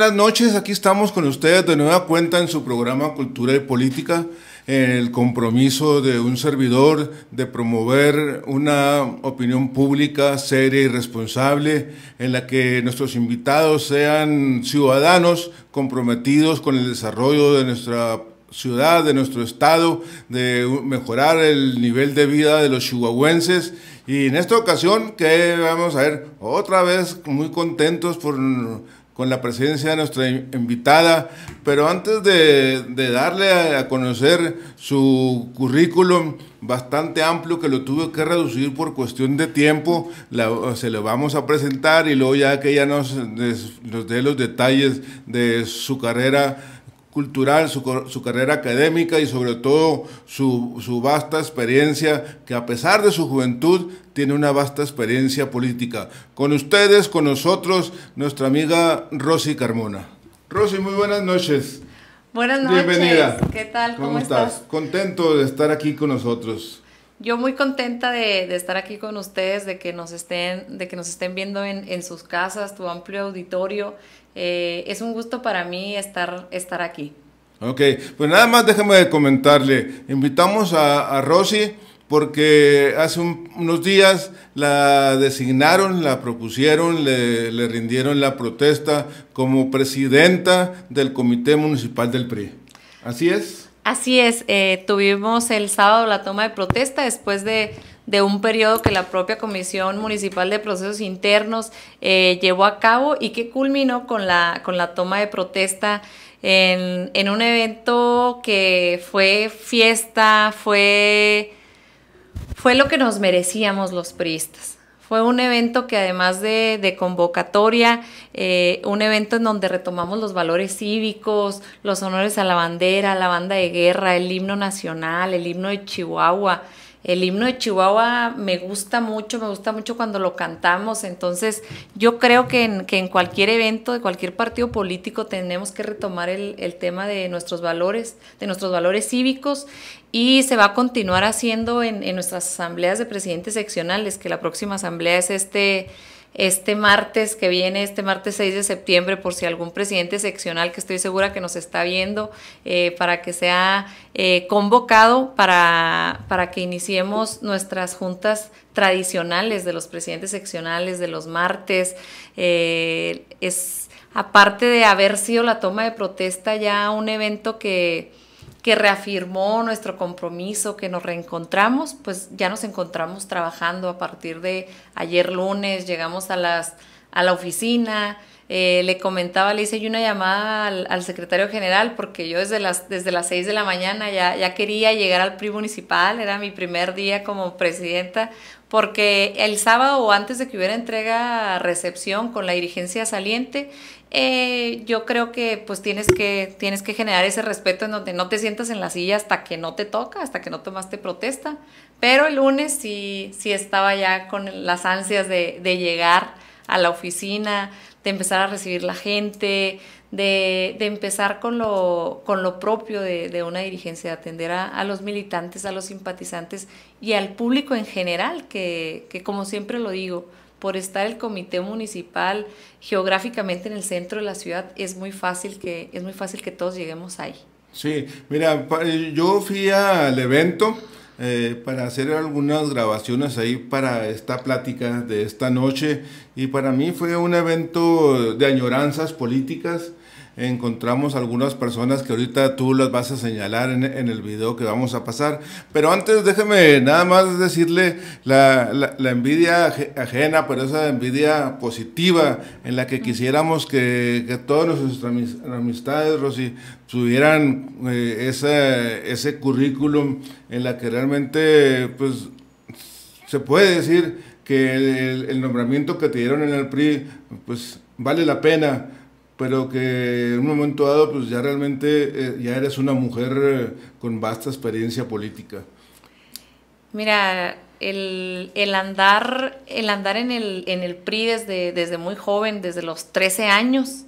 buenas noches. Aquí estamos con ustedes de nueva cuenta en su programa Cultura y Política. El compromiso de un servidor de promover una opinión pública seria y responsable en la que nuestros invitados sean ciudadanos comprometidos con el desarrollo de nuestra ciudad, de nuestro estado, de mejorar el nivel de vida de los chihuahuenses. Y en esta ocasión que vamos a ver otra vez muy contentos por con la presencia de nuestra invitada, pero antes de, darle a, conocer su currículum bastante amplio que lo tuve que reducir por cuestión de tiempo, se lo vamos a presentar y luego ya que ella nos, nos dé los detalles de su carrera cultural, su, su, carrera académica y sobre todo su, vasta experiencia, que a pesar de su juventud tiene una vasta experiencia política. Con ustedes, con nosotros, nuestra amiga Rosy Carmona. Rosy, muy buenas noches. Buenas noches. Bienvenida. ¿Qué tal? ¿Cómo, estás? Contento de estar aquí con nosotros. Yo muy contenta de, estar aquí con ustedes, de que nos estén, de que nos estén viendo en, en sus casas, tu amplio auditorio. Eh, es un gusto para mí estar, estar aquí. Ok, pues nada más déjeme comentarle. Invitamos a, Rosy porque hace unos días la designaron, la propusieron, le, rindieron la protesta como presidenta del Comité Municipal del PRI. ¿Así es? Así es, eh, tuvimos el sábado la toma de protesta después de de un periodo que la propia Comisión Municipal de Procesos Internos eh, llevó a cabo y que culminó con la, con la toma de protesta en, un evento que fue fiesta, fue, fue lo que nos merecíamos los priistas. Fue un evento que además de, convocatoria, eh, un evento en donde retomamos los valores cívicos, los honores a la bandera, la banda de guerra, el himno nacional, el himno de Chihuahua, el himno de Chihuahua me gusta mucho, me gusta mucho cuando lo cantamos. Entonces, yo creo que en, en cualquier evento, de cualquier partido político, tenemos que retomar el, tema de nuestros valores, de nuestros valores cívicos y se va a continuar haciendo en, en, nuestras asambleas de presidentes seccionales, que la próxima asamblea es este este martes que viene, este martes 6 de septiembre, por si algún presidente seccional que estoy segura que nos está viendo, eh, para que sea eh, convocado para, para que iniciemos nuestras juntas tradicionales de los presidentes seccionales, de los martes. Eh, es aparte de haber sido la toma de protesta ya un evento que que reafirmó nuestro compromiso, que nos reencontramos, pues ya nos encontramos trabajando a partir de ayer lunes, llegamos a, las, a la oficina, eh, le comentaba, le hice yo una llamada al, secretario general porque yo desde las, desde las 6 de la mañana ya, quería llegar al PRI municipal, era mi primer día como presidenta, porque el sábado antes de que hubiera entrega a recepción con la dirigencia saliente, eh, yo creo que pues tienes que, tienes que generar ese respeto en donde no te sientas en la silla hasta que no te toca, hasta que no tomaste protesta. Pero el lunes sí, estaba ya con las ansias de, llegar a la oficina, de empezar a recibir la gente, de, empezar con lo, con lo propio de, una dirigencia, de atender a, los militantes, a los simpatizantes y al público en general, que como siempre lo digo, por estar el comité municipal geográficamente en el centro de la ciudad, es muy fácil que, es muy fácil que todos lleguemos ahí. Sí, mira, eh, yo fui al evento eh, para hacer algunas grabaciones ahí para esta plática de esta noche y para mí fue un evento de añoranzas políticas encontramos algunas personas que ahorita tú las vas a señalar en, en el video que vamos a pasar. Pero antes déjeme nada más decirle la, la, envidia ajena, pero esa envidia positiva en la que quisiéramos que, que todas nuestras amistades, Rosy, tuvieran eh, ese currículum en la que realmente pues se puede decir que el, nombramiento que te dieron en el PRI pues vale la pena pero que en un momento dado pues ya realmente eh, ya eres una mujer eh, con vasta experiencia política. Mira, el, el, andar, el andar en el, en el PRI desde, desde muy joven, desde los 13 años,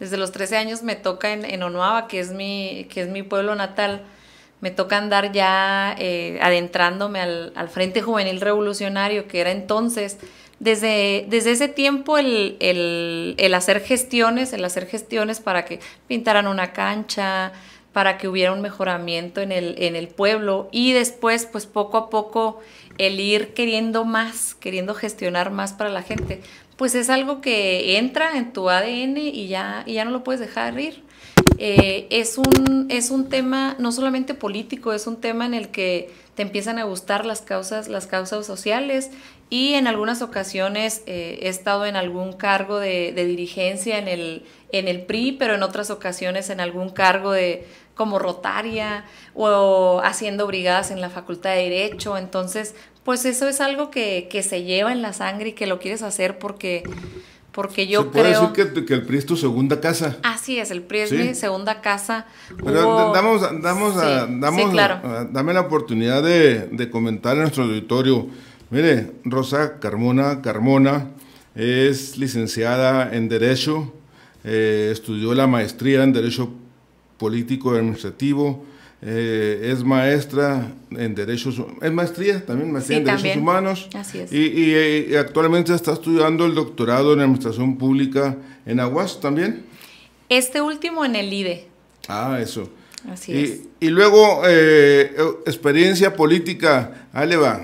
desde los 13 años me toca en, en que es, mi, que es mi pueblo natal, me toca andar ya eh, adentrándome al, al, Frente Juvenil Revolucionario, que era entonces desde, desde ese tiempo el, el, el, hacer gestiones, el hacer gestiones para que pintaran una cancha, para que hubiera un mejoramiento en el, en el pueblo y después pues poco a poco el ir queriendo más, queriendo gestionar más para la gente, pues es algo que entra en tu ADN y ya, y ya no lo puedes dejar ir. Eh, es, un, es un tema no solamente político, es un tema en el que te empiezan a gustar las causas, las causas sociales y en algunas ocasiones eh, he estado en algún cargo de, dirigencia en el, en el PRI, pero en otras ocasiones en algún cargo de como rotaria o haciendo brigadas en la Facultad de Derecho. Entonces, pues eso es algo que se lleva en la sangre y que lo quieres hacer porque porque yo Se creo... decir que, el PRI segunda casa. Así es, el PRI segunda casa. dame la oportunidad de, comentar en nuestro auditorio. Mire, Rosa Carmona, Carmona es licenciada en Derecho, eh, estudió la maestría en Derecho Político Administrativo, eh, es maestra en derechos, es maestría también, maestría en derechos humanos. Y, actualmente está estudiando el doctorado en administración pública en Aguas también. Este último en el IDE. Ah, eso. Así y, es. Y luego, eh, e-, experiencia política, va,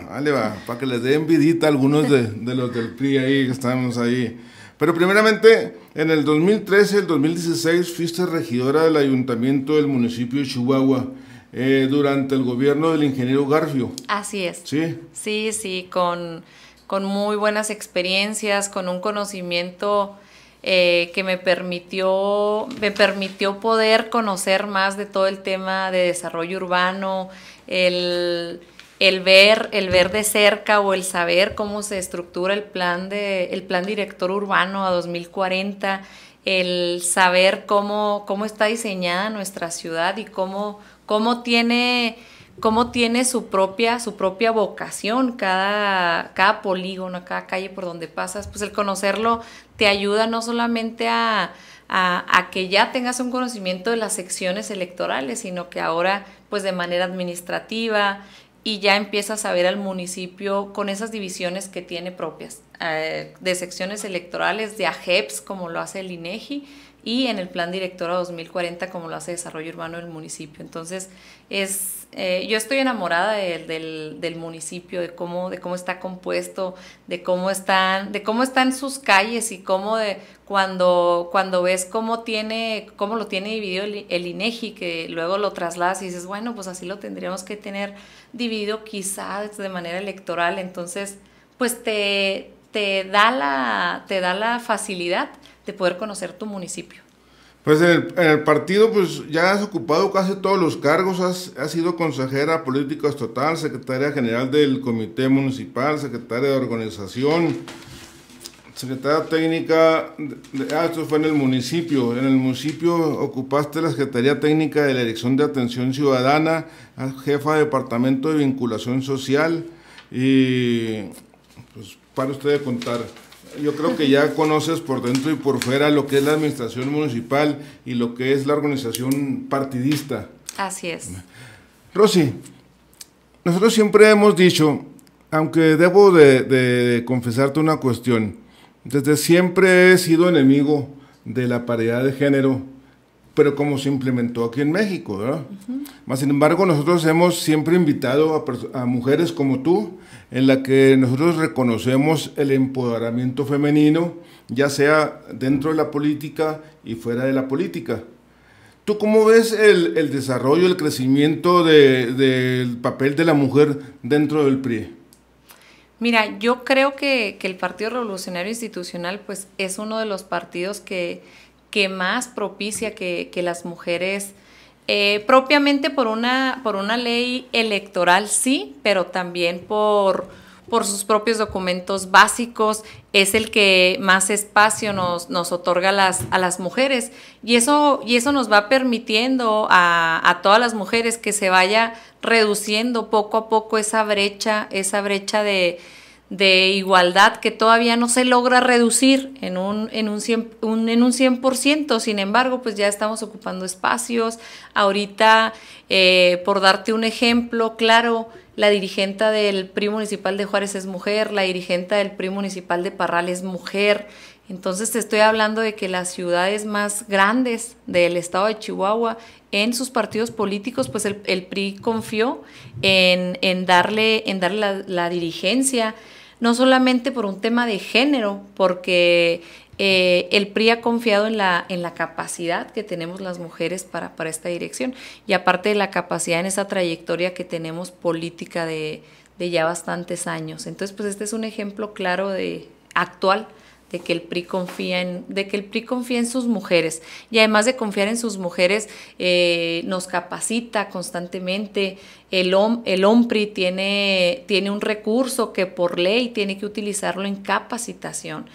ále va, para que les den envidita a algunos de, los del PRI ahí que estamos ahí. Pero primeramente, en el 2013 el 2016 fuiste regidora del ayuntamiento del municipio de Chihuahua. Eh, durante el gobierno del ingeniero Garfio. Así es. Sí. Sí, sí, con, con muy buenas experiencias, con un conocimiento eh, que me permitió, me permitió poder conocer más de todo el tema de desarrollo urbano, el ver, el ver de cerca o el saber cómo se estructura el plan de, el plan director urbano a 2040, el saber cómo, cómo está diseñada nuestra ciudad y cómo, cómo tiene, su, propia, su propia vocación cada, polígono, cada calle por donde pasas, pues el conocerlo te ayuda no solamente a, que ya tengas un conocimiento de las secciones electorales, sino que ahora pues de manera administrativa y ya empiezas a ver al municipio con esas divisiones que tiene propias, eh, de secciones electorales, de AGEPS como lo hace el INEGI, y en el Plan Directora 2040 como lo hace Desarrollo Urbano del municipio. Entonces, es, eh, yo estoy enamorada del, municipio, de cómo, de cómo está compuesto, de cómo están, de cómo están sus calles y cómo de, cuando, cuando ves cómo tiene, cómo lo tiene dividido el, INEGI, que luego lo trasladas y dices, bueno, pues así lo tendríamos que tener dividido quizás de manera electoral. Entonces, pues te, te da la, te da la facilidad de poder conocer tu municipio? Pues en el, partido pues ya has ocupado casi todos los cargos, has, sido consejera política estatal, secretaria general del comité municipal, secretaria de organización, secretaria técnica, de, ah, esto fue en el municipio, en el municipio ocupaste la Secretaría Técnica de la Dirección de Atención Ciudadana, ah, jefa de Departamento de Vinculación Social y pues para usted de contar yo creo que ya conoces por dentro y por fuera lo que es la administración municipal y lo que es la organización partidista. Así es. Rosy, nosotros siempre hemos dicho, aunque debo de, confesarte una cuestión, desde siempre he sido enemigo de la paridad de género, pero como se implementó aquí en México, ¿verdad? Más sin embargo, nosotros hemos siempre invitado a mujeres como tú en la que nosotros reconocemos el empoderamiento femenino, ya sea dentro de la política y fuera de la política. ¿Tú cómo ves el, desarrollo, el crecimiento del papel de la mujer dentro del PRI? Mira, yo creo que, el Partido Revolucionario Institucional pues, es uno de los partidos que, que más propicia que, que las mujeres eh, propiamente por una, por una ley electoral, sí, pero también por, por sus propios documentos básicos, es el que más espacio nos, nos otorga las, a las mujeres. Y eso, y eso nos va permitiendo a, a, todas las mujeres que se vaya reduciendo poco a poco esa brecha, esa brecha de, de igualdad que todavía no se logra reducir en un, en un, 100, sin embargo, pues ya estamos ocupando espacios. Ahorita, eh, por darte un ejemplo, claro, la dirigente del PRI municipal de Juárez es mujer, la dirigente del PRI municipal de Parral es mujer. Entonces te estoy hablando de que las ciudades más grandes del estado de Chihuahua, en sus partidos políticos, pues el, el PRI confió en, darle, en darle la, la dirigencia no solamente por un tema de género, porque eh, el PRI ha confiado en la, en la capacidad que tenemos las mujeres para, para esta dirección y aparte de la capacidad en esa trayectoria que tenemos política de, de ya bastantes años. Entonces, pues este es un ejemplo claro de actual de que el PRI confía en, de que el PRI en sus mujeres y además de confiar en sus mujeres eh, nos capacita constantemente. El, el OMPRI tiene, tiene un recurso que por ley tiene que utilizarlo en capacitación.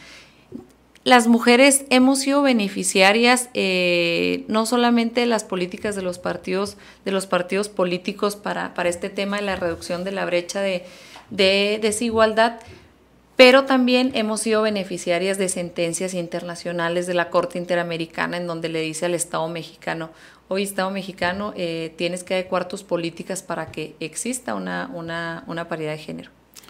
Las mujeres hemos sido beneficiarias eh, no solamente de las políticas de los partidos, de los partidos políticos para, este tema de la reducción de la brecha de desigualdad, pero también hemos sido beneficiarias de sentencias internacionales de la Corte Interamericana en donde le dice al Estado mexicano, hoy Estado mexicano, eh, tienes que adecuar tus políticas para que exista una, una, paridad de género.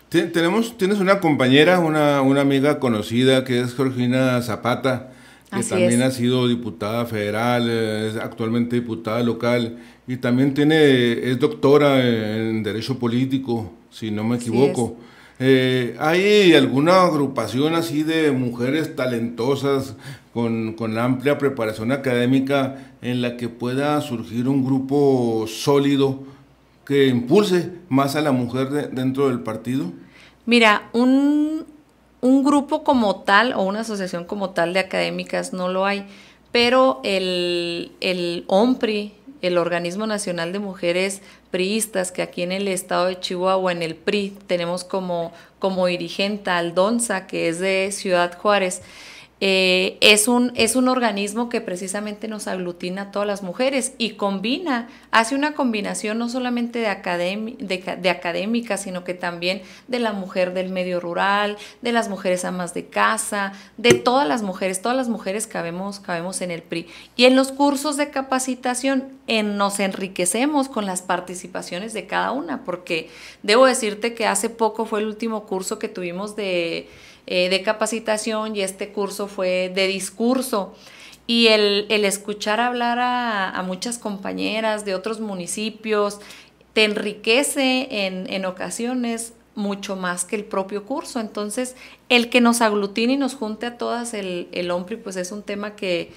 tenemos, tienes una compañera, una, amiga conocida que es Georgina Zapata, que también ha sido diputada federal, eh, es actualmente diputada local y también tiene, es doctora en Derecho Político, si no me equivoco. Eh, ¿Hay alguna agrupación así de mujeres talentosas con, con, amplia preparación académica en la que pueda surgir un grupo sólido que impulse más a la mujer dentro del partido? Mira, un, grupo como tal o una asociación como tal de académicas no lo hay, pero el, el OMPRI, el Organismo Nacional de Mujeres priistas, que aquí en el estado de Chihuahua, en el PRI, tenemos como, como dirigente a Aldonza, que es de Ciudad Juárez. Eh, es, un, es un organismo que precisamente nos aglutina a todas las mujeres y combina, hace una combinación no solamente de, académica, sino que también de la mujer del medio rural, de las mujeres amas de casa, de todas las mujeres, todas las mujeres cabemos, cabemos en el PRI. Y en los cursos de capacitación nos enriquecemos con las participaciones de cada una, porque debo decirte que hace poco fue el último curso que tuvimos de, eh, de capacitación y este curso fue de discurso. Y el, escuchar hablar a, muchas compañeras de otros municipios te enriquece en, ocasiones mucho más que el propio curso. Entonces, el que nos aglutine y nos junte a todas el, el OMPRI, pues es un tema que,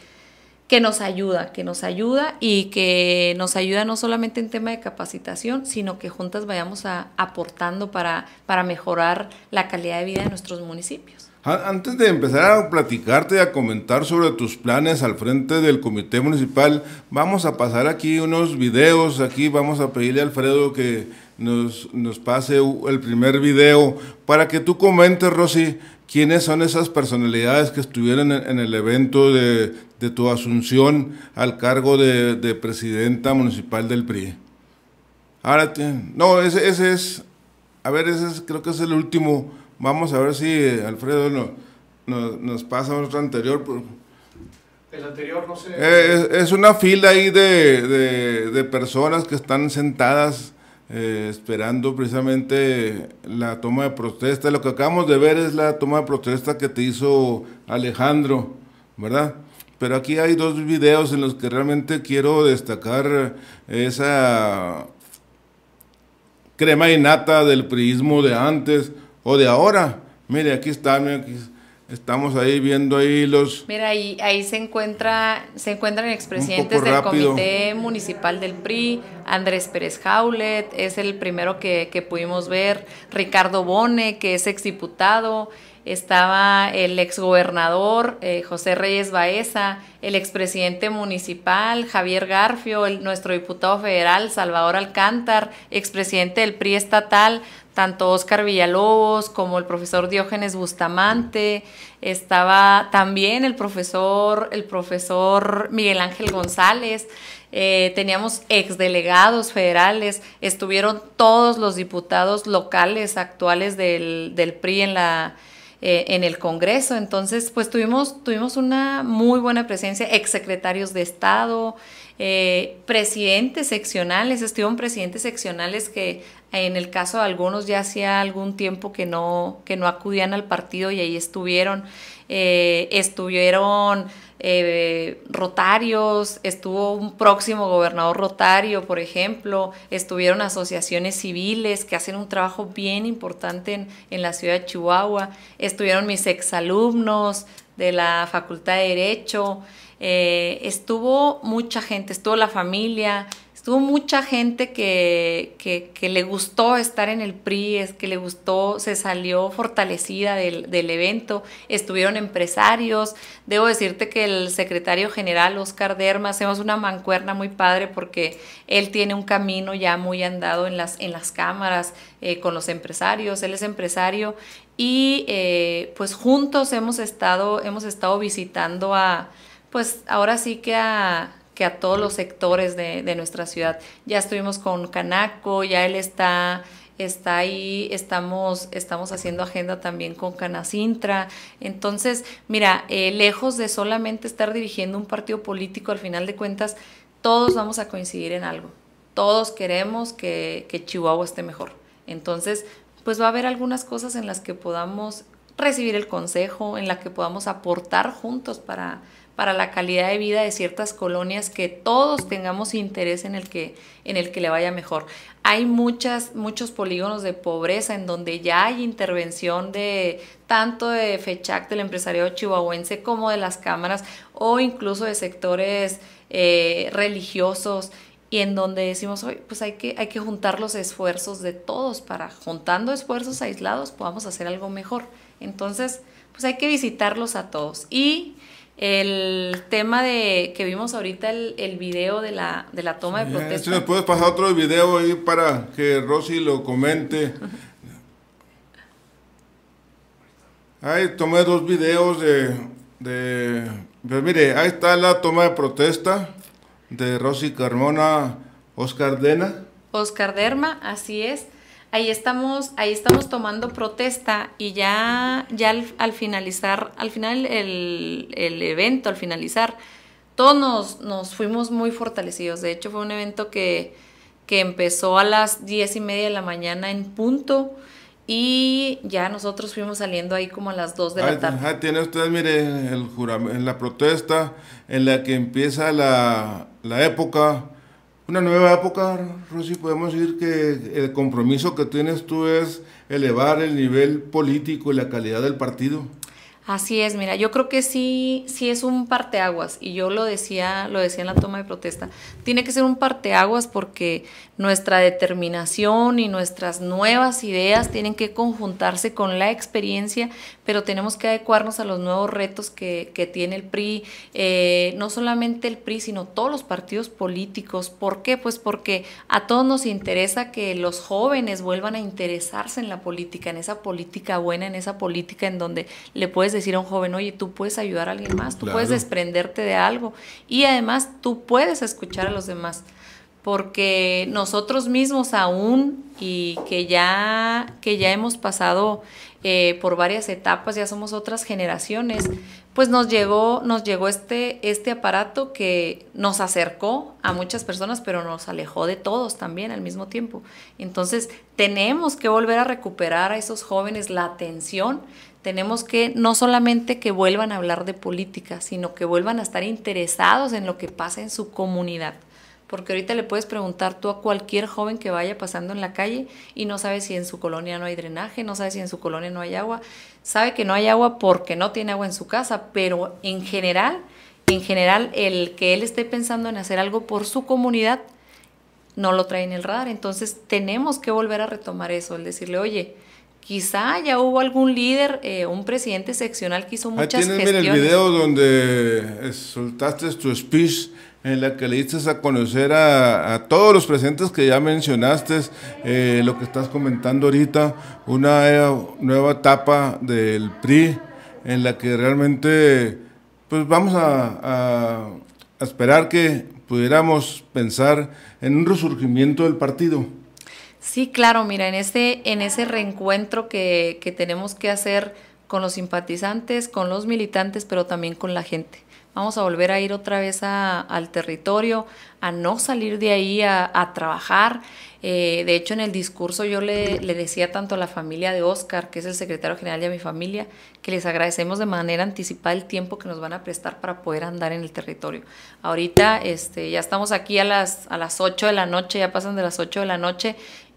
que nos ayuda, que nos ayuda y que nos ayuda no solamente en tema de capacitación, sino que juntas vayamos a, aportando para, para mejorar la calidad de vida de nuestros municipios. Ah, antes de empezar a platicarte y a comentar sobre tus planes al frente del comité municipal, vamos a pasar aquí unos videos. Aquí vamos a pedirle a Alfredo que nos, pase el primer video para que tú comentes, Rosy, quiénes son esas personalidades que estuvieron en, el evento de, tu asunción al cargo de, presidenta municipal del PRI. Ahora, no, ese, es, a ver, ese creo que es el último. Vamos a ver si Alfredo nos pasa otro anterior. El anterior no sé. Eh, es, una fila ahí de, de, personas que están sentadas eh, esperando precisamente la toma de protesta. Lo que acabamos de ver es la toma de protesta que te hizo Alejandro, ¿verdad? Pero aquí hay dos videos en los que realmente quiero destacar esa crema nata del priismo de antes o de ahora. Mire, aquí están, estamos ahí viendo ahí los... Mira, ahí, ahí se, encuentra, se encuentran expresidentes del Comité Municipal del PRI, Andrés Pérez Jaulet, es el primero que, que pudimos ver, Ricardo Bone, que es exdiputado, estaba el exgobernador gobernador, eh, José Reyes Baeza, el expresidente municipal Javier Garfio, nuestro diputado federal Salvador Alcántar, expresidente del PRI estatal, tanto Óscar Villalobos como el profesor Diógenes Bustamante, estaba también el profesor, el profesor Miguel Ángel González, eh, teníamos exdelegados federales, estuvieron todos los diputados locales actuales del PRI en la eh, en el Congreso. Entonces, pues tuvimos, tuvimos una muy buena presencia, exsecretarios de Estado, eh, presidentes seccionales, estuvieron presidentes seccionales que en el caso de algunos ya hacía algún tiempo que no, que no acudían al partido y ahí estuvieron. Eh, estuvieron eh, rotarios, estuvo un próximo gobernador rotario, por ejemplo, estuvieron asociaciones civiles que hacen un trabajo bien importante en, la ciudad de Chihuahua, estuvieron mis exalumnos de la Facultad de Derecho, eh, estuvo mucha gente, estuvo la familia, Tuvo mucha gente que, que, le gustó estar en el PRI, es que le gustó, se salió fortalecida del, evento, estuvieron empresarios. Debo decirte que el secretario general, Oscar Derma, hacemos una mancuerna muy padre porque él tiene un camino ya muy andado en las, en las cámaras, eh, con los empresarios, él es empresario y eh, pues juntos hemos estado, hemos estado visitando a, pues ahora sí que a que a todos los sectores de, nuestra ciudad. Ya estuvimos con Canaco, ya él está está ahí, estamos, estamos haciendo agenda también con Canacintra. Entonces, mira, eh, lejos de solamente estar dirigiendo un partido político, al final de cuentas, todos vamos a coincidir en algo. Todos queremos que, que Chihuahua esté mejor. Entonces, pues va a haber algunas cosas en las que podamos recibir el consejo, en la que podamos aportar juntos para, para la calidad de vida de ciertas colonias que todos tengamos interés en el que, en el que le vaya mejor. Hay muchas, muchos polígonos de pobreza en donde ya hay intervención de tanto de FECHAC, del empresariado chihuahuense, como de las cámaras o incluso de sectores eh, religiosos y en donde decimos, hoy pues hay que, hay que juntar los esfuerzos de todos para, juntando esfuerzos aislados, podamos hacer algo mejor. Entonces, pues hay que visitarlos a todos. Y el tema de que vimos ahorita el, el video de la, de la toma de protesta. Si nos puedes pasar otro video ahí para que Rosy lo comente. Ahí tomé dos videos de, de pues mire, ahí está la toma de protesta de Rosy Carmona Oscar Dena. Oscar Derma, así es ahí estamos, ahí estamos tomando protesta y ya, ya al, finalizar, al final el, evento, al finalizar, todos nos, fuimos muy fortalecidos. De hecho, fue un evento que, que empezó a las diez y media de la mañana en punto. Y ya nosotros fuimos saliendo ahí como a las 2 de la tarde. Ah, tiene usted, mire, en la protesta en la que empieza la época una nueva época, Rosy, podemos decir que el compromiso que tienes tú es elevar el nivel político y la calidad del partido. Así es, mira, yo creo que sí, sí es un parteaguas, y yo lo decía, lo decía en la toma de protesta, tiene que ser un parteaguas porque nuestra determinación y nuestras nuevas ideas tienen que conjuntarse con la experiencia, pero tenemos que adecuarnos a los nuevos retos que, que tiene el PRI, eh, no solamente el PRI, sino todos los partidos políticos. ¿Por qué? Pues porque a todos nos interesa que los jóvenes vuelvan a interesarse en la política, en esa política buena, en esa política en donde le puedes decir a un joven, oye, tú puedes ayudar a alguien más, tú puedes desprenderte de algo y además tú puedes escuchar a los demás porque nosotros mismos aún y que ya, que ya hemos pasado eh, por varias etapas, ya somos otras generaciones, pues nos llegó, nos llegó este, este aparato que nos acercó a muchas personas, pero nos alejó de todos también al mismo tiempo. Entonces tenemos que volver a recuperar a esos jóvenes la atención, tenemos que no solamente que vuelvan a hablar de política, sino que vuelvan a estar interesados en lo que pasa en su comunidad porque ahorita le puedes preguntar tú a cualquier joven que vaya pasando en la calle y no sabe si en su colonia no hay drenaje, no sabe si en su colonia no hay agua, sabe que no hay agua porque no tiene agua en su casa, pero en general, en general el que él esté pensando en hacer algo por su comunidad no lo trae en el radar, entonces tenemos que volver a retomar eso, el decirle, "Oye, Quizá ya hubo algún líder, eh, un presidente seccional que hizo muchas tienes, el video donde soltaste tu speech en la que le diste a conocer a, todos los presentes que ya mencionaste, eh, lo que estás comentando ahorita, una eh, nueva etapa del PRI, en la que realmente, pues vamos a, esperar que pudiéramos pensar en un resurgimiento del partido. Sí, claro, mira, en ese, en ese reencuentro que tenemos que hacer con los simpatizantes, con los militantes, pero también con la gente vamos a volver a ir otra vez al territorio, a no salir de ahí, a, trabajar. Eh, de hecho, en el discurso yo le, decía tanto a la familia de Oscar, que es el secretario general de mi familia, que les agradecemos de manera anticipada el tiempo que nos van a prestar para poder andar en el territorio. Ahorita este, ya estamos aquí a las, a las 8 de la noche, ya pasan de las 8 de la noche,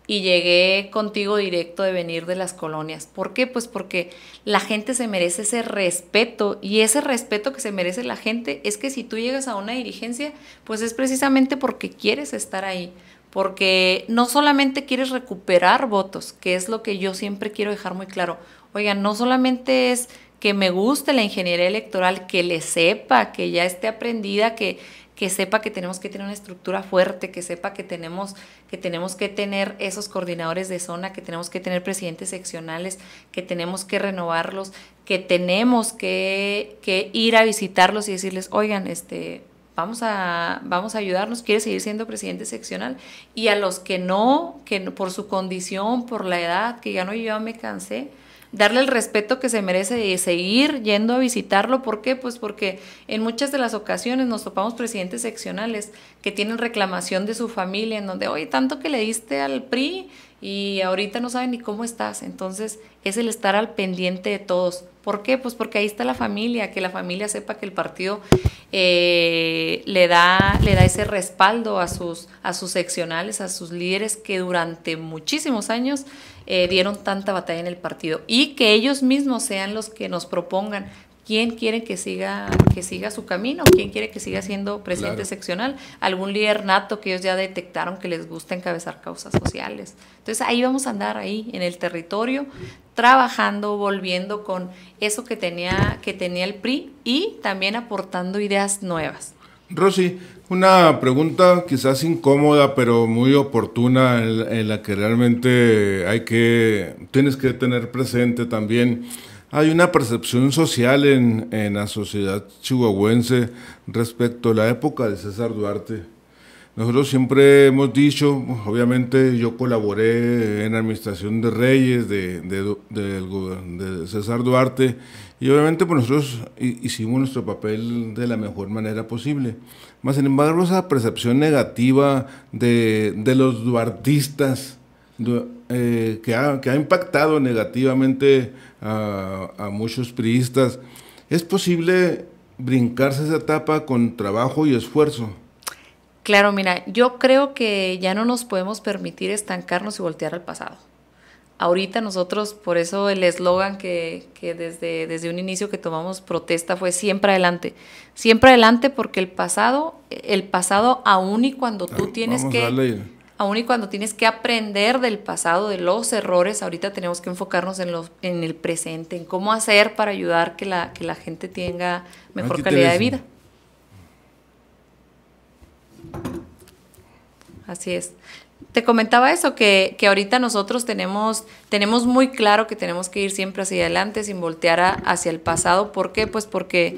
y llegué contigo directo de venir de las colonias. ¿Por qué? Pues porque la gente se merece ese respeto y ese respeto que se merece la gente es que si tú llegas a una dirigencia, pues es precisamente porque quieres estar ahí, porque no solamente quieres recuperar votos, que es lo que yo siempre quiero dejar muy claro. Oigan, no solamente es que me guste la ingeniería electoral, que le sepa, que ya esté aprendida, que, que sepa que tenemos que tener una estructura fuerte, que sepa que tenemos que, tenemos que tener esos coordinadores de zona, que tenemos que tener presidentes seccionales, que tenemos que renovarlos, que tenemos que, ir a visitarlos y decirles, oigan, este, vamos a, vamos a ayudarnos, quiere seguir siendo presidente seccional. Y a los que no, que por su condición, por la edad, que ya no, yo me cansé, darle el respeto que se merece y seguir yendo a visitarlo. ¿Por qué? Pues porque en muchas de las ocasiones nos topamos presidentes seccionales que tienen reclamación de su familia en donde, oye, tanto que le diste al PRI y ahorita no saben ni cómo estás. Entonces es el estar al pendiente de todos. ¿Por qué? Pues porque ahí está la familia, que la familia sepa que el partido eh, le, da, le da ese respaldo a sus, a sus seccionales, a sus líderes que durante muchísimos años eh, dieron tanta batalla en el partido y que ellos mismos sean los que nos propongan quién quiere que siga, que siga su camino, quién quiere que siga siendo presidente seccional, algún líder nato que ellos ya detectaron que les gusta encabezar causas sociales. Entonces ahí vamos a andar ahí en el territorio trabajando, volviendo con eso que tenía que tenía el PRI y también aportando ideas nuevas. Rosy, una pregunta quizás incómoda, pero muy oportuna, en, la que realmente hay que, tienes que tener presente también. Hay una percepción social en, en la sociedad chihuahuense respecto a la época de César Duarte. Nosotros siempre hemos dicho, obviamente yo colaboré en la administración de Reyes, de César Duarte, y obviamente pues nosotros hicimos nuestro papel de la mejor manera posible. Más sin embargo, esa percepción negativa de, los duartistas eh, que, ha, impactado negativamente a, a muchos priistas, es posible brincarse esa etapa con trabajo y esfuerzo. Claro, mira, yo creo que ya no nos podemos permitir estancarnos y voltear al pasado. Ahorita nosotros, por eso el eslogan que, desde, desde un inicio que tomamos protesta fue siempre adelante. Siempre adelante porque el pasado, el pasado aún y cuando tú tienes que... Aún y cuando tienes que aprender del pasado, de los errores, ahorita tenemos que enfocarnos en, los, en el presente, en cómo hacer para ayudar que la, que la gente tenga mejor calidad de vida. Así es te comentaba eso, que, que ahorita nosotros tenemos, tenemos muy claro que tenemos que ir siempre hacia adelante sin voltear hacia el pasado. ¿Por qué? Pues porque,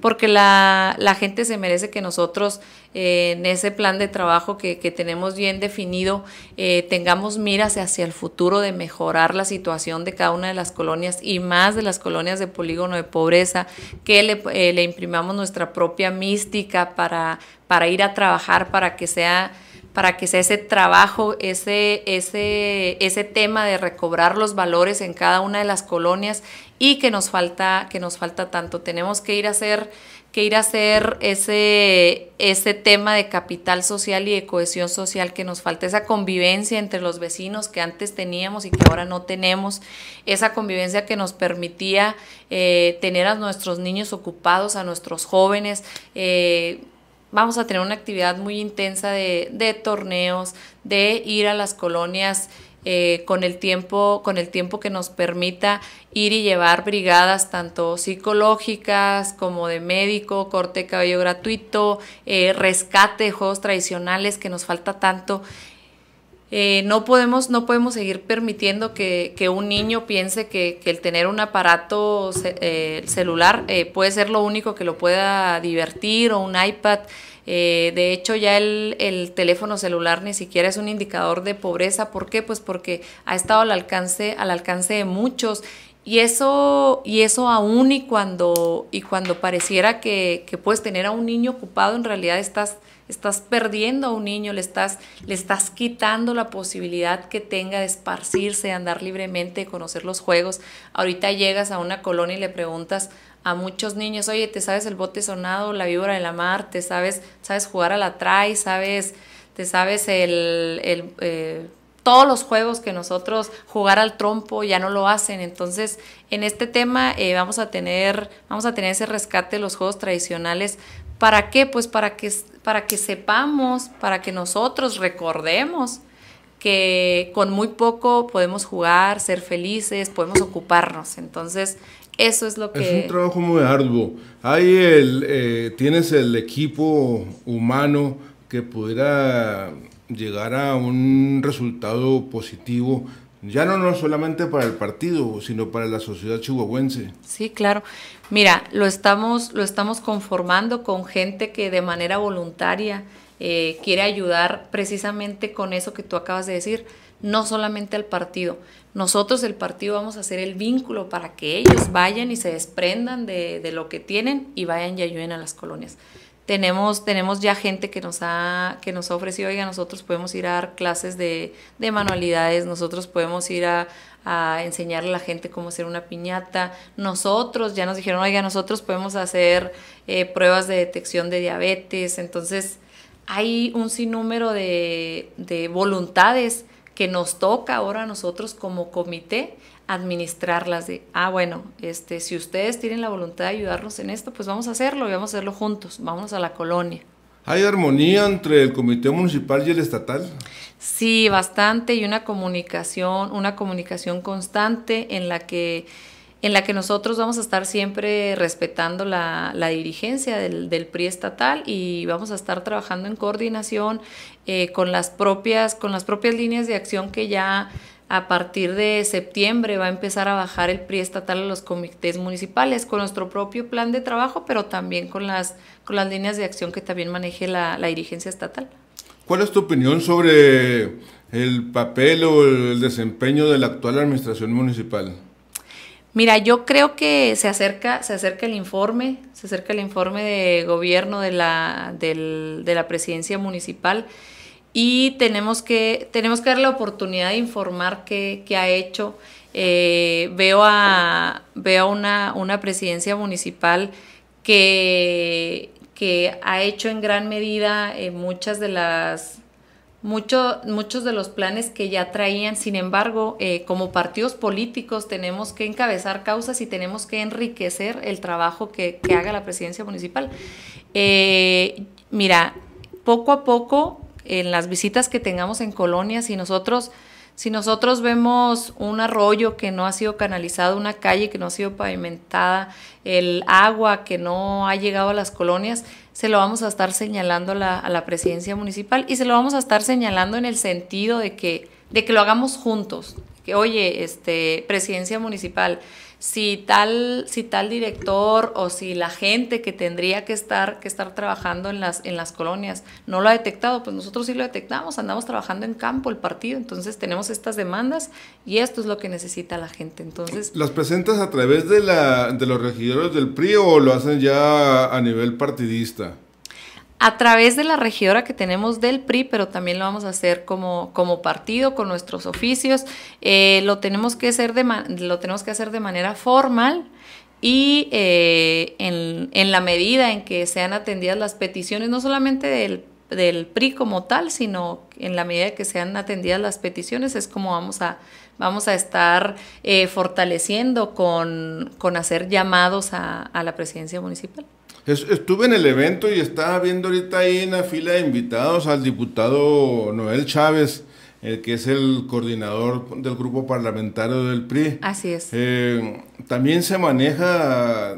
porque la, la gente se merece que nosotros eh, en ese plan de trabajo que, que tenemos bien definido eh, tengamos miras hacia el futuro de mejorar la situación de cada una de las colonias y más de las colonias de polígono de pobreza, que le, eh, le imprimamos nuestra propia mística para, para ir a trabajar, para que sea para que sea ese trabajo, ese, ese, ese tema de recobrar los valores en cada una de las colonias y que nos falta, que nos falta tanto. Tenemos que ir a hacer, que ir a hacer ese, ese tema de capital social y de cohesión social que nos falta, esa convivencia entre los vecinos que antes teníamos y que ahora no tenemos, esa convivencia que nos permitía eh, tener a nuestros niños ocupados, a nuestros jóvenes, eh, vamos a tener una actividad muy intensa de, torneos, de ir a las colonias eh, con el tiempo con el tiempo que nos permita ir y llevar brigadas tanto psicológicas como de médico corte de cabello gratuito eh, rescate juegos tradicionales que nos falta tanto eh, no, podemos, no podemos seguir permitiendo que, un niño piense que, el tener un aparato eh, celular eh, puede ser lo único que lo pueda divertir o un iPad. de hecho, ya el, teléfono celular ni siquiera es un indicador de pobreza. ¿Por qué? Pues porque ha estado al alcance, al alcance de muchos. Y eso, y eso aún y cuando, y cuando pareciera que, que puedes tener a un niño ocupado, en realidad estás estás perdiendo a un niño, le estás, le estás quitando la posibilidad que tenga de esparcirse, de andar libremente, de conocer los juegos. Ahorita llegas a una colonia y le preguntas a muchos niños, oye, ¿te sabes el bote sonado, la víbora de la mar? ¿Te sabes, sabes jugar a la tray? ¿Sabes, te sabes el... Eh, todos los juegos que nosotros jugar al trompo ya no lo hacen. Entonces, en este tema eh, vamos a tener, vamos a tener ese rescate de los juegos tradicionales. ¿Para qué? Pues para que para que sepamos, para que nosotros recordemos que con muy poco podemos jugar, ser felices, podemos ocuparnos. Entonces, eso es lo que... Es un trabajo muy arduo. Ahí el, eh, tienes el equipo humano que pudiera llegar a un resultado positivo ya no, no solamente para el partido, sino para la sociedad chihuahuense. Sí, claro. Mira, lo estamos, lo estamos conformando con gente que de manera voluntaria eh, quiere ayudar precisamente con eso que tú acabas de decir, no solamente al partido. Nosotros, el partido, vamos a hacer el vínculo para que ellos vayan y se desprendan de, de lo que tienen y vayan y ayuden a las colonias. Tenemos, tenemos ya gente que nos, ha, que nos ha ofrecido, oiga, nosotros podemos ir a dar clases de, manualidades, nosotros podemos ir a, enseñarle a la gente cómo hacer una piñata. Nosotros ya nos dijeron, oiga, nosotros podemos hacer eh, pruebas de detección de diabetes. Entonces, hay un sinnúmero de, de voluntades que nos toca ahora a nosotros como comité administrarlas de, ah, bueno, este, si ustedes tienen la voluntad de ayudarnos en esto, pues vamos a hacerlo y vamos a hacerlo juntos, vamos a la colonia. ¿Hay armonía entre el comité municipal y el estatal? Sí, bastante y una comunicación, una comunicación constante en la que en la que nosotros vamos a estar siempre respetando la, dirigencia del, PRI estatal y vamos a estar trabajando en coordinación eh, con, las propias, con las propias líneas de acción que ya a partir de septiembre va a empezar a bajar el PRI estatal a los comités municipales con nuestro propio plan de trabajo, pero también con las, con las líneas de acción que también maneje la, dirigencia estatal. ¿Cuál es tu opinión sobre el papel o el desempeño de la actual administración municipal? Mira, yo creo que se acerca, se acerca el informe, se acerca el informe de gobierno de la, de la presidencia municipal y tenemos que, tenemos que dar la oportunidad de informar qué, ha hecho. Eh, veo a, veo una, una presidencia municipal que, que ha hecho en gran medida eh, muchas de las mucho, muchos de los planes que ya traían. Sin embargo, eh, como partidos políticos tenemos que encabezar causas y tenemos que enriquecer el trabajo que, haga la presidencia municipal. mira, poco a poco en las visitas que tengamos en colonias, si nosotros, si nosotros vemos un arroyo que no ha sido canalizado, una calle que no ha sido pavimentada, el agua que no ha llegado a las colonias, se lo vamos a estar señalando a la presidencia municipal y se lo vamos a estar señalando en el sentido de que, de que lo hagamos juntos. Que, oye, este, presidencia municipal, si tal, si tal director o si la gente que tendría que estar, que estar trabajando en las, colonias no lo ha detectado, pues nosotros sí lo detectamos, andamos trabajando en campo el partido, entonces tenemos estas demandas y esto es lo que necesita la gente. Entonces, ¿Las presentas a través de, la, de los regidores del PRI o lo hacen ya a nivel partidista? a través de la regidora que tenemos del PRI, pero también lo vamos a hacer como, como partido, con nuestros oficios. Eh, lo, tenemos que hacer de, lo tenemos que hacer de manera formal y eh, en, la medida en que sean atendidas las peticiones, no solamente del, PRI como tal, sino en la medida que sean atendidas las peticiones, es como vamos a, vamos a estar eh, fortaleciendo con, hacer llamados a la presidencia municipal. Estuve en el evento y estaba viendo ahorita ahí en la fila de invitados al diputado Noel Chávez, el eh, que es el coordinador del grupo parlamentario del PRI. Así es. Eh, también se maneja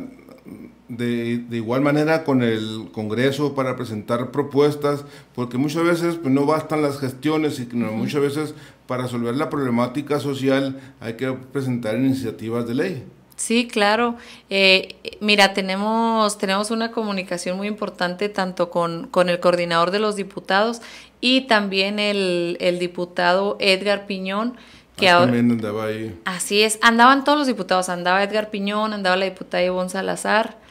de, igual manera con el Congreso para presentar propuestas, porque muchas veces pues, no bastan las gestiones, y muchas veces para resolver la problemática social hay que presentar iniciativas de ley. Sí, claro. Eh, mira, tenemos, tenemos una comunicación muy importante tanto con, con el coordinador de los diputados y también el, el diputado Edgar Piñón. Que también andaba ahí. Así es, andaban todos los diputados, andaba Edgar Piñón, andaba la diputada Ivonne Salazar.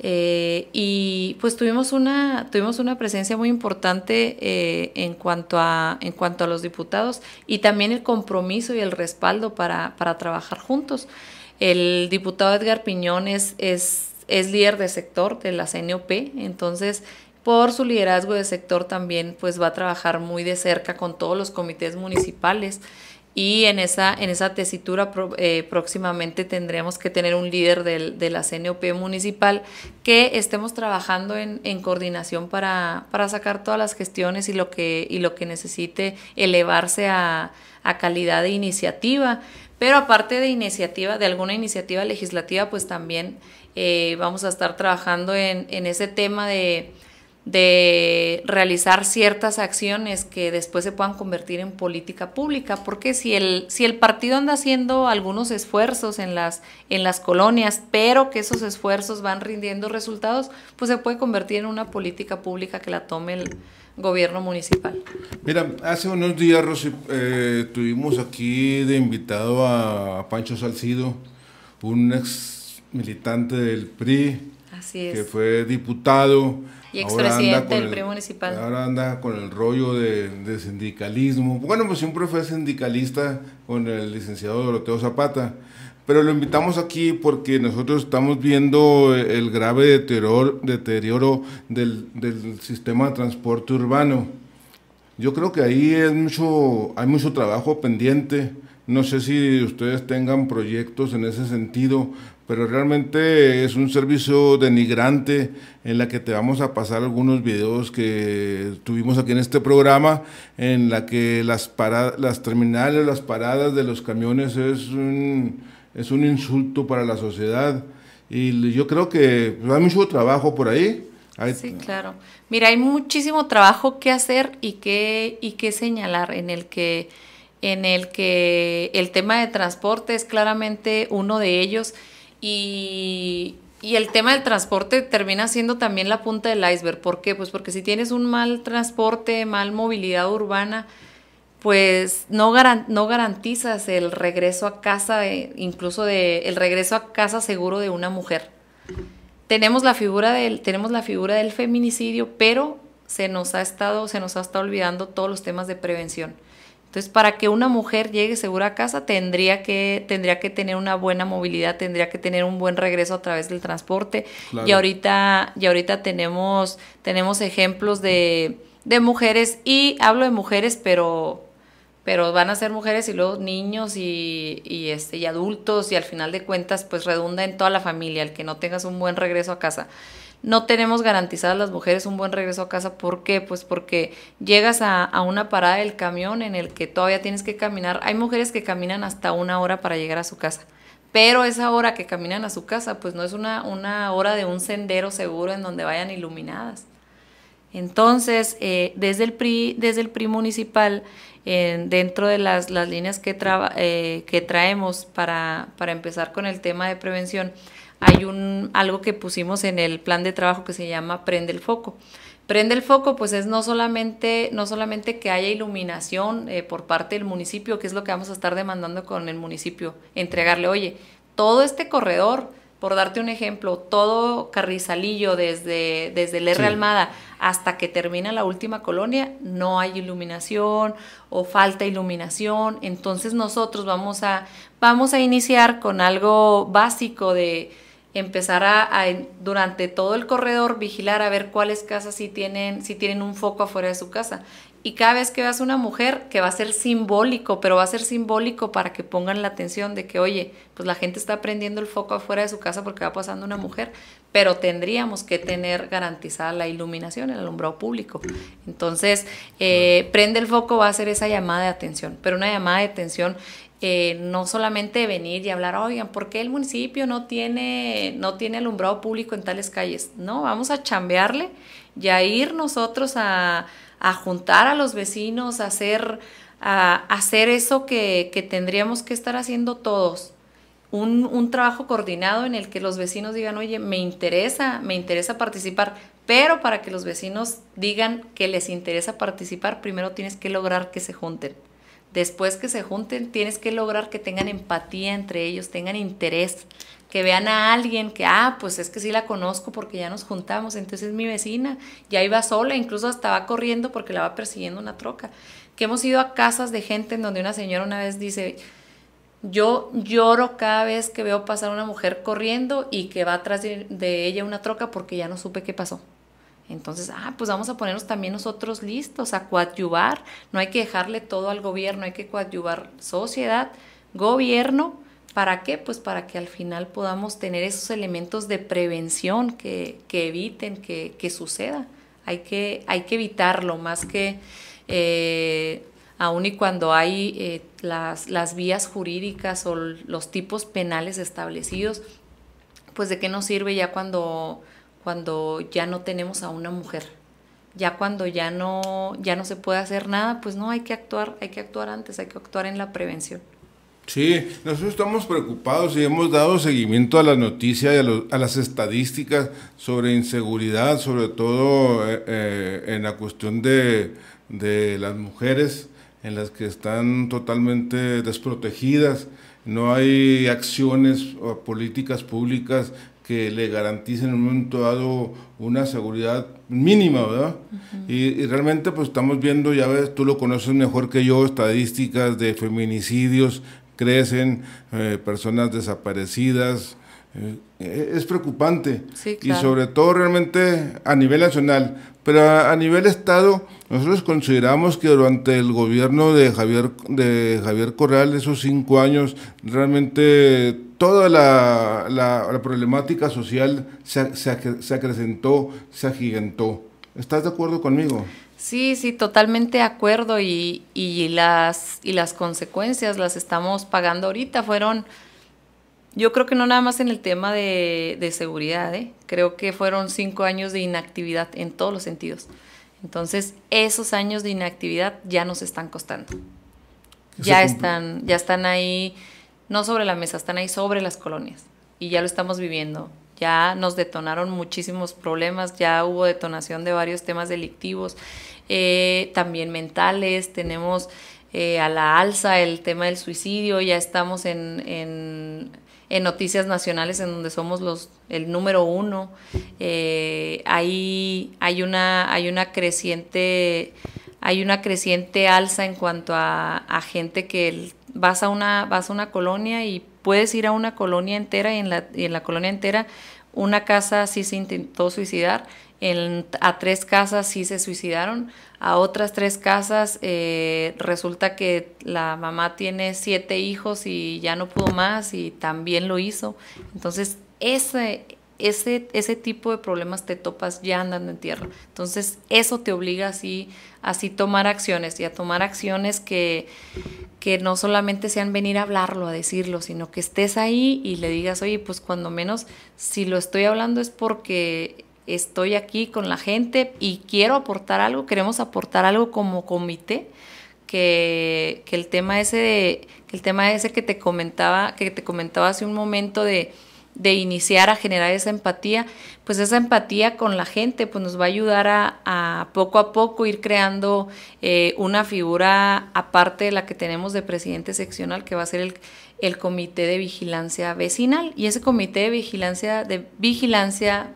Eh, y pues tuvimos una, tuvimos una presencia muy importante eh, en, cuanto a, en cuanto a los diputados y también el compromiso y el respaldo para, para trabajar juntos. El diputado Edgar Piñón es, es, líder de sector de la CNOP, entonces por su liderazgo de sector también pues va a trabajar muy de cerca con todos los comités municipales y en esa, en esa tesitura eh, próximamente tendremos que tener un líder del, de la CNOP municipal que estemos trabajando en, en coordinación para, para, sacar todas las gestiones y lo que, y lo que necesite elevarse a calidad de iniciativa pero aparte de iniciativa, de alguna iniciativa legislativa, pues también eh, vamos a estar trabajando en, ese tema de, de realizar ciertas acciones que después se puedan convertir en política pública, porque si el, si el partido anda haciendo algunos esfuerzos en las, en las colonias, pero que esos esfuerzos van rindiendo resultados, pues se puede convertir en una política pública que la tome el, gobierno municipal. Mira, hace unos días, eh, tuvimos aquí de invitado a Pancho Salcido, un ex militante del PRI, que fue diputado. Y expresidente del PRI municipal. Ahora anda con el rollo de, de, sindicalismo. Bueno, pues siempre fue sindicalista con el licenciado Doroteo Zapata pero lo invitamos aquí porque nosotros estamos viendo eh, el grave deterioro, deterioro del, del, sistema de transporte urbano. Yo creo que ahí es mucho, hay mucho trabajo pendiente. No sé si ustedes tengan proyectos en ese sentido, pero realmente es un servicio denigrante en la que te vamos a pasar algunos videos que tuvimos aquí en este programa, en la que las, paradas, las terminales, las paradas de los camiones es un es un insulto para la sociedad y yo creo que hay mucho trabajo por ahí. Sí, claro. Mira, hay muchísimo trabajo que hacer y que, y que señalar en el que, en el que el tema de transporte es claramente uno de ellos y, y el tema del transporte termina siendo también la punta del iceberg. ¿Por qué? Pues porque si tienes un mal transporte, mal movilidad urbana, pues no, no garantizas el regreso a casa, incluso de, el regreso a casa seguro de una mujer. Tenemos la, figura del, tenemos la figura del feminicidio, pero se nos ha estado, se nos ha estado olvidando todos los temas de prevención. Entonces, para que una mujer llegue segura a casa, tendría que, tendría que tener una buena movilidad, tendría que tener un buen regreso a través del transporte. Y ahorita, y ahorita tenemos, tenemos ejemplos de, de mujeres, y hablo de mujeres, pero pero van a ser mujeres y luego niños y, este, adultos y al final de cuentas pues redunda en toda la familia, el que no tengas un buen regreso a casa. No tenemos garantizadas las mujeres un buen regreso a casa. ¿Por qué? Pues porque llegas a, una parada del camión en el que todavía tienes que caminar. Hay mujeres que caminan hasta una hora para llegar a su casa pero esa hora que caminan a su casa, pues no es una, una hora de un sendero seguro en donde vayan iluminadas. Entonces, eh, desde, el PRI, desde el PRI municipal, dentro de las, líneas que, eh, que traemos para, empezar con el tema de prevención, hay un, algo que pusimos en el plan de trabajo que se llama Prende el Foco. Prende el foco, pues es no solamente, no solamente que haya iluminación eh, por parte del municipio, que es lo que vamos a estar demandando con el municipio, entregarle, oye, todo este corredor por darte un ejemplo, todo Carrizalillo desde, desde el R. Almada hasta que termina la última colonia, no hay iluminación o falta iluminación. Entonces nosotros vamos a, vamos a iniciar con algo básico de empezar a, durante todo el corredor vigilar a ver cuáles casas si tienen, si tienen un foco afuera de su casa y cada vez que veas una mujer, que va a ser simbólico, pero va a ser simbólico para que pongan la atención de que, oye, pues la gente está prendiendo el foco afuera de su casa porque va pasando una mujer, pero tendríamos que tener garantizada la iluminación, el alumbrado público. Entonces, eh, prende el foco va a ser esa llamada de atención, pero una llamada de atención eh, no solamente venir y hablar, oigan, ¿por qué el municipio no tiene, no tiene alumbrado público en tales calles? No, vamos a chambearle y a ir nosotros a a juntar a los vecinos, a hacer, a, hacer eso que, que, tendríamos que estar haciendo todos. Un, un trabajo coordinado en el que los vecinos digan, oye, me interesa, me interesa participar, pero para que los vecinos digan que les interesa participar, primero tienes que lograr que se junten. Después que se junten, tienes que lograr que tengan empatía entre ellos, tengan interés, que vean a alguien que, ah, pues es que sí la conozco porque ya nos juntamos, entonces es mi vecina, ya iba sola, incluso hasta va corriendo porque la va persiguiendo una troca. Que hemos ido a casas de gente en donde una señora una vez dice, yo lloro cada vez que veo pasar una mujer corriendo y que va atrás de, de ella una troca porque ya no supe qué pasó. Entonces, ah, pues vamos a ponernos también nosotros listos a coadyuvar. No hay que dejarle todo al gobierno, hay que coadyuvar sociedad, gobierno ¿Para qué? Pues para que al final podamos tener esos elementos de prevención que, eviten que, suceda. Hay que, evitarlo más que eh, aun y cuando hay eh, las, vías jurídicas o los tipos penales establecidos, pues de qué nos sirve ya cuando, cuando ya no tenemos a una mujer. Ya cuando ya no, ya no se puede hacer nada, pues no, hay que actuar, hay que actuar antes, hay que actuar en la prevención. Sí, nosotros estamos preocupados y hemos dado seguimiento a las noticias y a, las estadísticas sobre inseguridad, sobre todo eh, eh, en la cuestión de, las mujeres, en las que están totalmente desprotegidas. No hay acciones o políticas públicas que le garanticen en un momento dado una seguridad mínima, ¿verdad? y, y, realmente pues estamos viendo, ya ves, tú lo conoces mejor que yo, estadísticas de feminicidios crecen, eh, personas desaparecidas. Eh, es preocupante. Y sobre todo realmente a nivel nacional. Pero a, nivel Estado, nosotros consideramos que durante el gobierno de Javier, de Javier Corral, esos cinco años, realmente toda la, la, problemática social se, se acrecentó, se agigantó. ¿Estás de acuerdo conmigo? Sí, sí, totalmente de acuerdo y, y, las, y las consecuencias las estamos pagando ahorita. Fueron, yo creo que no nada más en el tema de, de seguridad, ¿eh? creo que fueron cinco años de inactividad en todos los sentidos. Entonces, esos años de inactividad ya nos están costando. Ya están, ya están ahí, no sobre la mesa, están ahí sobre las colonias y ya lo estamos viviendo ya nos detonaron muchísimos problemas, ya hubo detonación de varios temas delictivos, eh, también mentales, tenemos eh, a la alza el tema del suicidio, ya estamos en, en, noticias nacionales en donde somos los, el número uno, eh, ahí hay una, hay una creciente... Hay una creciente alza en cuanto a, gente que vas a una vas a una colonia y puedes ir a una colonia entera y en la, y en la colonia entera una casa sí se intentó suicidar, en, a tres casas sí se suicidaron, a otras tres casas eh, resulta que la mamá tiene siete hijos y ya no pudo más y también lo hizo. Entonces, ese, ese, ese tipo de problemas te topas ya andando en tierra. Entonces, eso te obliga así a tomar acciones y a tomar acciones que, que no solamente sean venir a hablarlo, a decirlo, sino que estés ahí y le digas, oye, pues cuando menos, si lo estoy hablando es porque estoy aquí con la gente y quiero aportar algo, queremos aportar algo como comité. Que, que el tema ese de, el tema ese que te comentaba que te comentaba hace un momento de de iniciar a generar esa empatía, pues esa empatía con la gente pues nos va a ayudar a, poco a poco ir creando eh, una figura aparte de la que tenemos de presidente seccional, que va a ser el, comité de vigilancia vecinal. Y ese comité de vigilancia, de vigilancia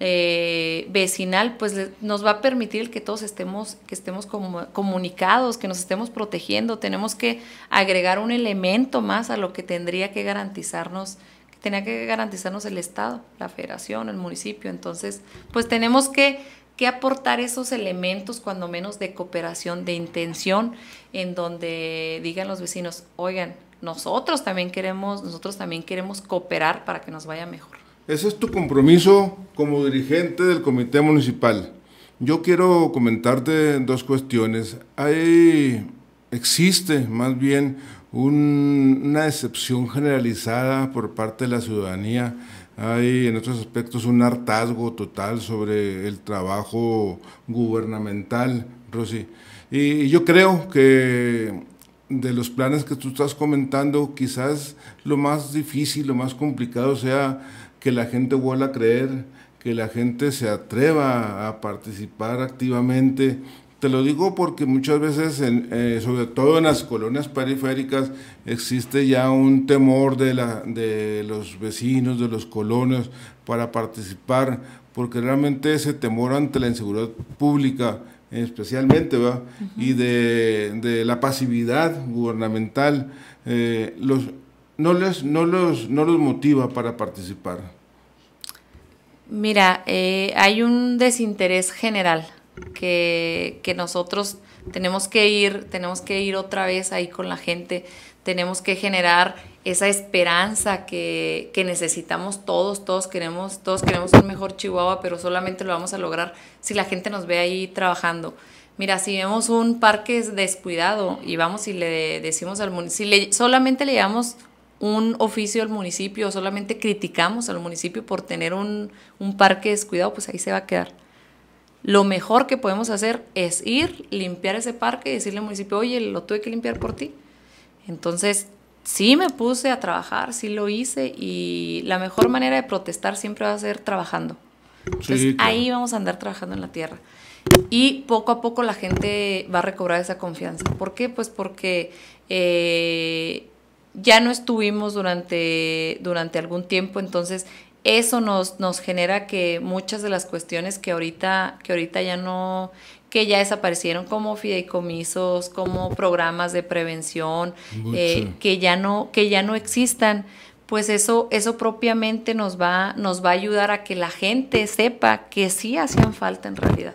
eh, vecinal, pues nos va a permitir que todos estemos, que estemos comunicados, que nos estemos protegiendo. Tenemos que agregar un elemento más a lo que tendría que garantizarnos tenía que garantizarnos el Estado, la federación, el municipio. Entonces, pues tenemos que, aportar esos elementos, cuando menos de cooperación, de intención, en donde digan los vecinos, oigan, nosotros también queremos, nosotros también queremos cooperar para que nos vaya mejor. Ese es tu compromiso como dirigente del comité municipal. Yo quiero comentarte dos cuestiones. Hay, existe más bien una excepción generalizada por parte de la ciudadanía. Hay en otros aspectos un hartazgo total sobre el trabajo gubernamental, Rosy. Y, y yo creo que de los planes que tú estás comentando, quizás lo más difícil, lo más complicado sea que la gente vuelva a creer, que la gente se atreva a participar activamente te lo digo porque muchas veces, en, eh, sobre todo en las colonias periféricas, existe ya un temor de, la, de los vecinos, de los colonos, para participar, porque realmente ese temor ante la inseguridad pública, especialmente, ¿verdad? y de, la pasividad gubernamental, eh, los, no, les, no, los, no los motiva para participar. Mira, eh, hay un desinterés general que, nosotros tenemos que ir, tenemos que ir otra vez ahí con la gente, tenemos que generar esa esperanza que, necesitamos todos, todos queremos, todos queremos un mejor Chihuahua, pero solamente lo vamos a lograr si la gente nos ve ahí trabajando. Mira, si vemos un parque descuidado y vamos y le decimos al municipio, si solamente le llevamos un oficio al municipio, solamente criticamos al municipio por tener un, un parque descuidado, pues ahí se va a quedar lo mejor que podemos hacer es ir, limpiar ese parque y decirle al municipio, oye, lo tuve que limpiar por ti. Entonces, sí me puse a trabajar, sí lo hice y la mejor manera de protestar siempre va a ser trabajando. Entonces, ahí vamos a andar trabajando en la tierra. Y poco a poco la gente va a recobrar esa confianza. ¿Por qué? Pues porque eh, ya no estuvimos durante, durante algún tiempo, entonces eso nos, nos genera que muchas de las cuestiones que ahorita, que ahorita ya no, que ya desaparecieron como fideicomisos, como programas de prevención, eh, que ya no, que ya no existan, pues eso, eso propiamente nos va, nos va a ayudar a que la gente sepa que sí hacían falta en realidad,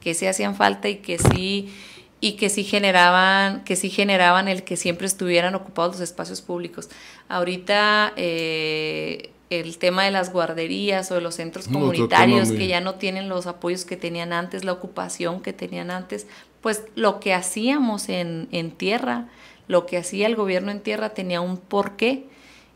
que sí hacían falta y que sí, y que sí generaban, que sí generaban el que siempre estuvieran ocupados los espacios públicos. Ahorita eh, el tema de las guarderías o de los centros comunitarios que ya no tienen los apoyos que tenían antes, la ocupación que tenían antes, pues lo que hacíamos en, en tierra, lo que hacía el gobierno en tierra tenía un porqué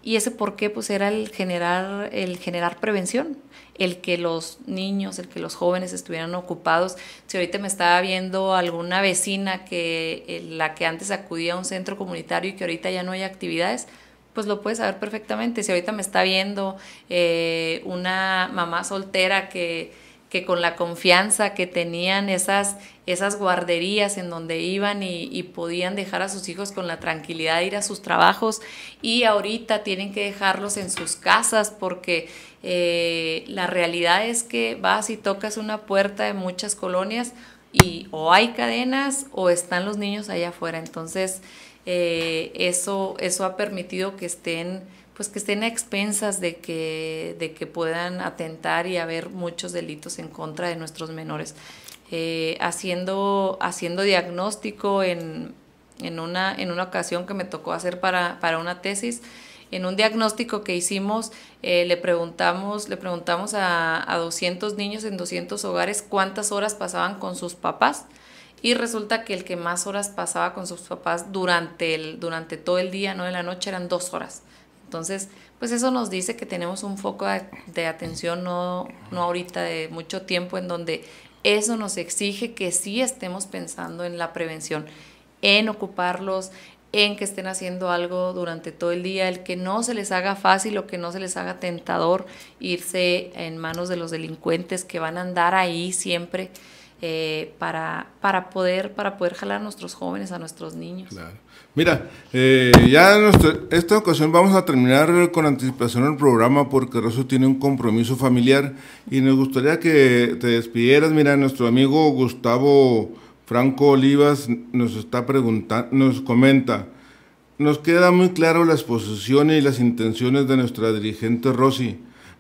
y ese porqué pues era el generar, el generar prevención, el que los niños, el que los jóvenes estuvieran ocupados. Si ahorita me estaba viendo alguna vecina que eh, la que antes acudía a un centro comunitario y que ahorita ya no hay actividades, pues lo puedes saber perfectamente. Si ahorita me está viendo eh, una mamá soltera que, que con la confianza que tenían esas, esas guarderías en donde iban y, podían dejar a sus hijos con la tranquilidad de ir a sus trabajos y ahorita tienen que dejarlos en sus casas porque eh, la realidad es que vas y tocas una puerta de muchas colonias y o hay cadenas o están los niños allá afuera. Entonces, eh, eso, eso ha permitido que estén pues que estén a expensas de que, de que puedan atentar y haber muchos delitos en contra de nuestros menores. Eh, haciendo, haciendo diagnóstico en, una, en una ocasión que me tocó hacer para, una tesis, en un diagnóstico que hicimos eh, le preguntamos, le preguntamos a, a 200 niños en 200 hogares cuántas horas pasaban con sus papás y resulta que el que más horas pasaba con sus papás durante, el, durante todo el día, no de la noche, eran dos horas. Entonces, pues eso nos dice que tenemos un foco de, atención no, no ahorita de mucho tiempo en donde eso nos exige que sí estemos pensando en la prevención, en ocuparlos, en que estén haciendo algo durante todo el día, el que no se les haga fácil o que no se les haga tentador irse en manos de los delincuentes que van a andar ahí siempre. Eh, para, para, poder, para poder jalar a nuestros jóvenes, a nuestros niños. Mira, eh, ya nuestro, esta ocasión vamos a terminar con anticipación el programa porque Rosso tiene un compromiso familiar y nos gustaría que te despidieras. Mira, nuestro amigo Gustavo Franco Olivas nos está preguntando, nos comenta. Nos queda muy claro las posiciones y las intenciones de nuestra dirigente Rossi,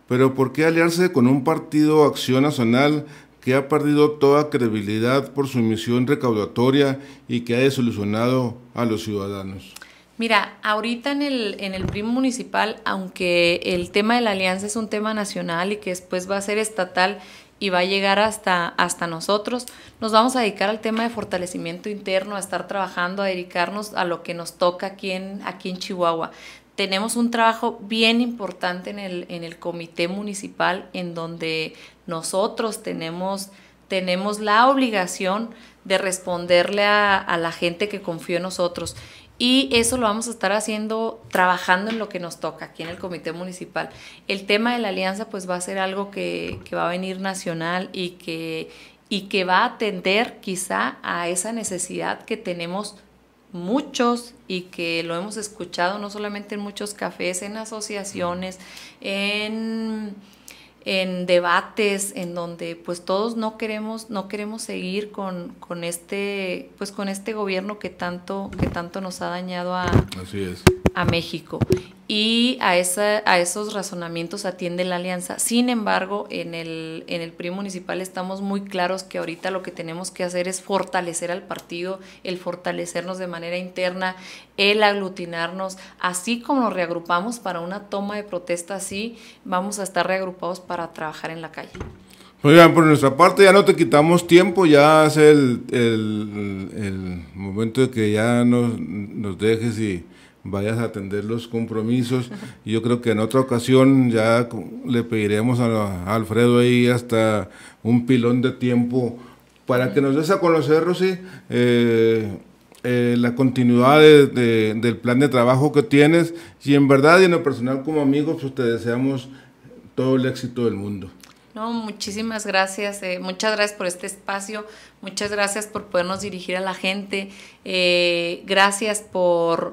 pero ¿por qué aliarse con un partido Acción Nacional que ha perdido toda credibilidad por su misión recaudatoria y que ha desolucionado a los ciudadanos. Mira, ahorita en el, en el PRIM municipal, aunque el tema de la alianza es un tema nacional y que después va a ser estatal y va a llegar hasta, hasta nosotros, nos vamos a dedicar al tema de fortalecimiento interno, a estar trabajando, a dedicarnos a lo que nos toca aquí aquí en Chihuahua tenemos un trabajo bien importante en el, en el comité municipal en donde nosotros tenemos, tenemos la obligación de responderle a, la gente que confió en nosotros. Y eso lo vamos a estar haciendo trabajando en lo que nos toca aquí en el Comité Municipal. El tema de la alianza pues va a ser algo que, va a venir nacional y que, y que va a atender quizá a esa necesidad que tenemos muchos y que lo hemos escuchado no solamente en muchos cafés, en asociaciones, en, en debates, en donde pues todos no queremos, no queremos seguir con, con este, pues con este gobierno que tanto, que tanto nos ha dañado a, Así es a México y a, a esos razonamientos atiende la alianza. Sin embargo, en el, en el PRI municipal estamos muy claros que ahorita lo que tenemos que hacer es fortalecer al partido, el fortalecernos de manera interna, el aglutinarnos, así como nos reagrupamos para una toma de protesta, así vamos a estar reagrupados para trabajar en la calle. por nuestra parte ya no te quitamos tiempo, ya es el, momento de que ya nos, nos dejes y vayas a atender los compromisos. Y yo creo que en otra ocasión ya le pediremos a Alfredo ahí hasta un pilón de tiempo para que nos des a conocer, Rosy, eh, eh, la continuidad de, del plan de trabajo que tienes. Y en verdad, y en lo personal como amigos, pues te deseamos todo el éxito del mundo. No, muchísimas gracias. Eh, muchas gracias por este espacio. Muchas gracias por podernos dirigir a la gente. gracias por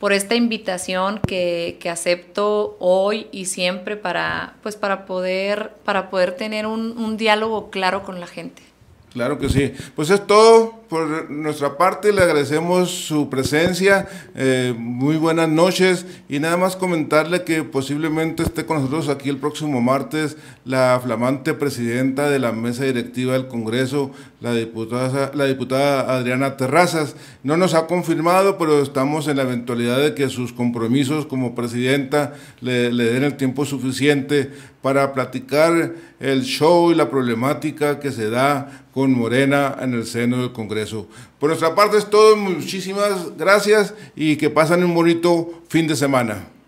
por esta invitación que, que, acepto hoy y siempre para, pues para, poder, para poder tener un, un diálogo claro con la gente. Claro que sí. Pues es todo por nuestra parte. Le agradecemos su presencia. Eh, muy buenas noches. Y nada más comentarle que posiblemente esté con nosotros aquí el próximo martes la flamante presidenta de la mesa directiva del Congreso, la diputada, la diputada Adriana Terrazas. No nos ha confirmado, pero estamos en la eventualidad de que sus compromisos como presidenta le den el tiempo suficiente para platicar el show y la problemática que se da con Morena en el seno del Congreso. Por nuestra parte es todo, muchísimas gracias y que pasen un bonito fin de semana.